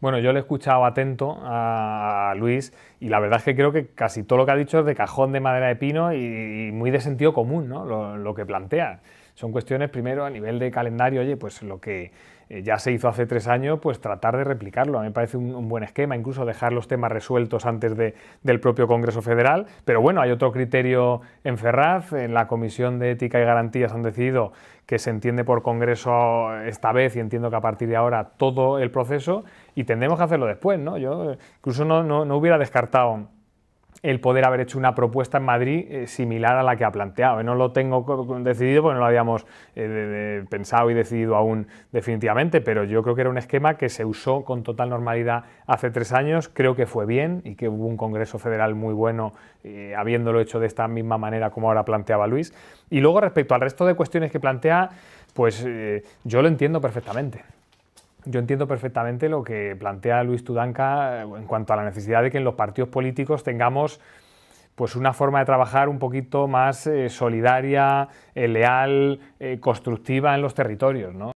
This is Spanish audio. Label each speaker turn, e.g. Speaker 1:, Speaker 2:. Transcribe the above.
Speaker 1: Bueno, yo le he escuchado atento a Luis y la verdad es que creo que casi todo lo que ha dicho es de cajón de madera de pino y, muy de sentido común, ¿no? lo que plantea. Son cuestiones, primero, a nivel de calendario, oye, pues lo que eh, ya se hizo hace tres años, pues tratar de replicarlo. A mí me parece un, buen esquema, incluso dejar los temas resueltos antes del propio Congreso Federal. Pero bueno, hay otro criterio en Ferraz. En la Comisión de Ética y Garantías han decidido que se entiende por Congreso esta vez y entiendo que a partir de ahora todo el proceso y tendremos que hacerlo después, ¿no? Yo eh, incluso no hubiera descartado el poder haber hecho una propuesta en Madrid eh, similar a la que ha planteado. No lo tengo decidido porque no lo habíamos eh, pensado y decidido aún definitivamente, pero yo creo que era un esquema que se usó con total normalidad hace tres años. Creo que fue bien y que hubo un Congreso Federal muy bueno eh, habiéndolo hecho de esta misma manera como ahora planteaba Luis. Y luego respecto al resto de cuestiones que plantea, pues yo lo entiendo perfectamente. Yo entiendo perfectamente lo que plantea Luis Tudanca eh, en cuanto a la necesidad de que en los partidos políticos tengamos pues una forma de trabajar un poquito más eh, solidaria, eh, leal, constructiva en los territorios, ¿no?